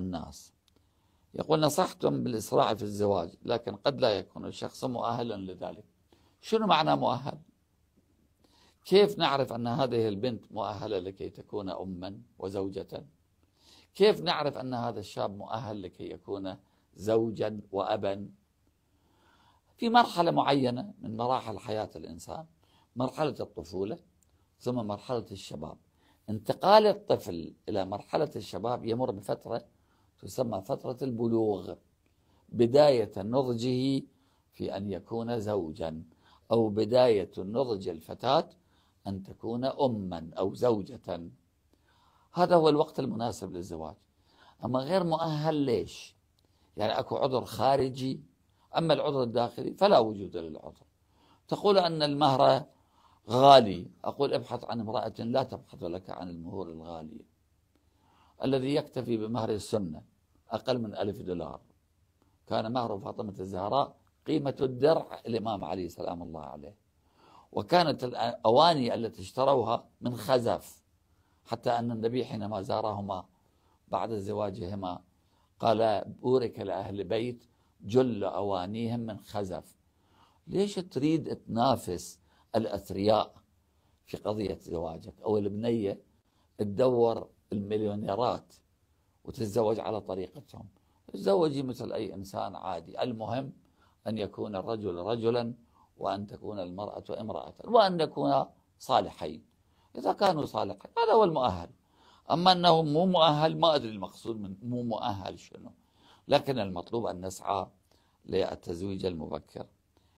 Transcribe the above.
الناس يقول نصحتم بالإسراع في الزواج لكن قد لا يكون الشخص مؤهلا لذلك شنو معنى مؤهل؟ كيف نعرف أن هذه البنت مؤهلة لكي تكون أما وزوجة؟ كيف نعرف أن هذا الشاب مؤهل لكي يكون زوجا وأبا؟ في مرحلة معينة من مراحل حياة الإنسان مرحلة الطفولة ثم مرحلة الشباب انتقال الطفل إلى مرحلة الشباب يمر بفترة تسمى فترة البلوغ بداية نضجه في أن يكون زوجا أو بداية نضج الفتاة أن تكون أما أو زوجة هذا هو الوقت المناسب للزواج أما غير مؤهل ليش؟ يعني أكو عذر خارجي أما العذر الداخلي فلا وجود للعذر تقول أن المهر غالي أقول ابحث عن امرأة لا تبحث لك عن المهور الغالية الذي يكتفي بمهر السنة أقل من ألف دولار كان مهر فاطمة الزهراء قيمة الدرع الإمام علي سلام الله عليه وكانت الأواني التي اشتروها من خزف حتى أن النبي حينما زارهما بعد زواجهما قال بورك لأهل بيت جل أوانيهم من خزف ليش تريد تنافس الأثرياء في قضية زواجك أو البنية تدور المليونيرات وتتزوج على طريقتهم تزوجي مثل أي إنسان عادي المهم أن يكون الرجل رجلا وأن تكون المرأة امرأة وأن يكون صالحين إذا كانوا صالحين هذا هو المؤهل أما أنه مو مؤهل ما أدري المقصود من مو مؤهل شنو لكن المطلوب أن نسعى للتزويج المبكر